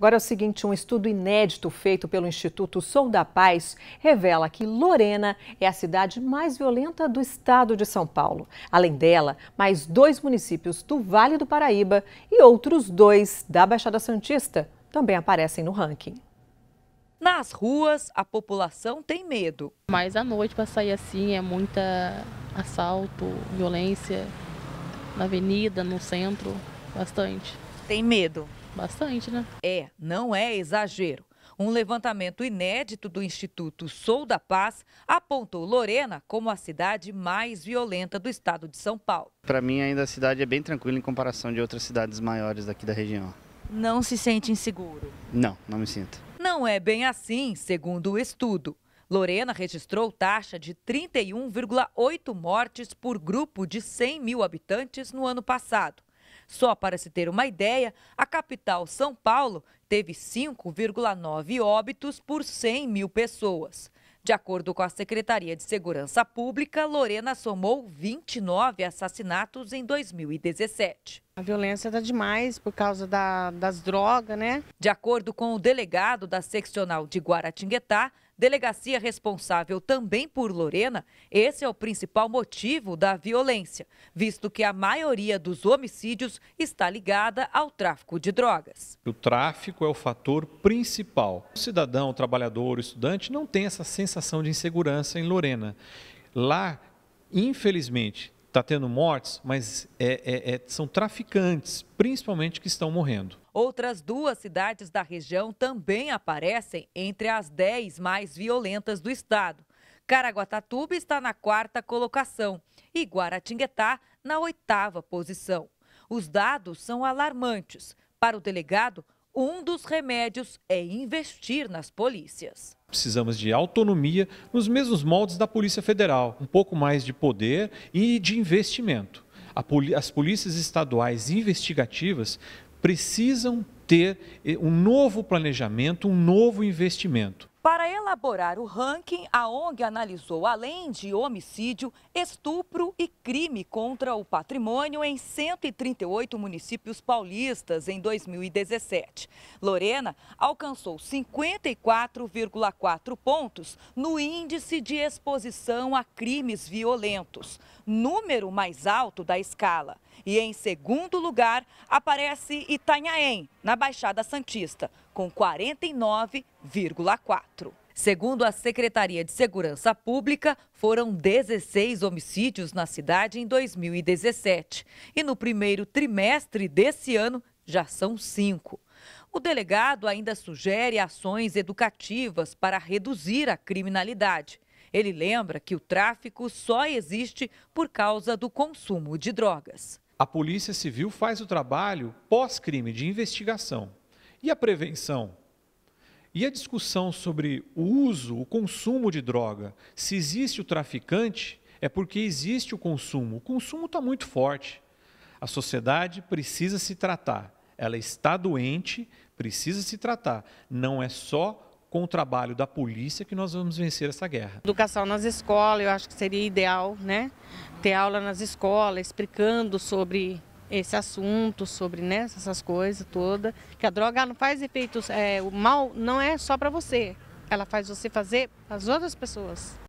Agora é o seguinte, um estudo inédito feito pelo Instituto Sou da Paz revela que Lorena é a cidade mais violenta do estado de São Paulo. Além dela, mais dois municípios do Vale do Paraíba e outros dois da Baixada Santista também aparecem no ranking. Nas ruas, a população tem medo. Mas à noite, para sair assim, é muita assalto, violência na avenida, no centro, bastante. Tem medo? Bastante, né? É, não é exagero. Um levantamento inédito do Instituto Sou da Paz apontou Lorena como a cidade mais violenta do estado de São Paulo. Para mim, ainda a cidade é bem tranquila em comparação de outras cidades maiores daqui da região. Não se sente inseguro? Não, não me sinto. Não é bem assim, segundo o estudo. Lorena registrou taxa de 31,8 mortes por grupo de 100 mil habitantes no ano passado. Só para se ter uma ideia, a capital São Paulo teve 5,9 óbitos por 100 mil pessoas. De acordo com a Secretaria de Segurança Pública, Lorena somou 29 assassinatos em 2017. A violência está demais por causa da, das drogas, né? De acordo com o delegado da seccional de Guaratinguetá, delegacia responsável também por Lorena, esse é o principal motivo da violência, visto que a maioria dos homicídios está ligada ao tráfico de drogas. O tráfico é o fator principal. O cidadão, o trabalhador, o estudante não tem essa sensação de insegurança em Lorena. Lá, infelizmente, está tendo mortes, mas é, é, é, são traficantes, principalmente, que estão morrendo. Outras duas cidades da região também aparecem entre as 10 mais violentas do estado. Caraguatatuba está na quarta colocação e Guaratinguetá na oitava posição. Os dados são alarmantes. Para o delegado, um dos remédios é investir nas polícias. Precisamos de autonomia nos mesmos moldes da Polícia Federal, um pouco mais de poder e de investimento. As polícias estaduais investigativas precisam ter eh, um novo planejamento, um novo investimento. Para elaborar o ranking, a ONG analisou, além de homicídio, estupro e crime contra o patrimônio em 138 municípios paulistas em 2017. Lorena alcançou 54,4 pontos no índice de exposição a crimes violentos, número mais alto da escala. E em segundo lugar aparece Itanhaém, na Baixada Santista, com 49,4%. Segundo a Secretaria de Segurança Pública, foram 16 homicídios na cidade em 2017. E no primeiro trimestre desse ano, já são cinco. O delegado ainda sugere ações educativas para reduzir a criminalidade. Ele lembra que o tráfico só existe por causa do consumo de drogas. A Polícia Civil faz o trabalho pós-crime de investigação e a prevenção? E a discussão sobre o uso, o consumo de droga? Se existe o traficante, é porque existe o consumo. O consumo está muito forte. A sociedade precisa se tratar. Ela está doente, precisa se tratar. Não é só com o trabalho da polícia que nós vamos vencer essa guerra. Educação nas escolas, eu acho que seria ideal, né? Ter aula nas escolas, explicando sobre esse assunto sobre né, essas coisas toda que a droga não faz efeitos é, o mal não é só para você ela faz você fazer as outras pessoas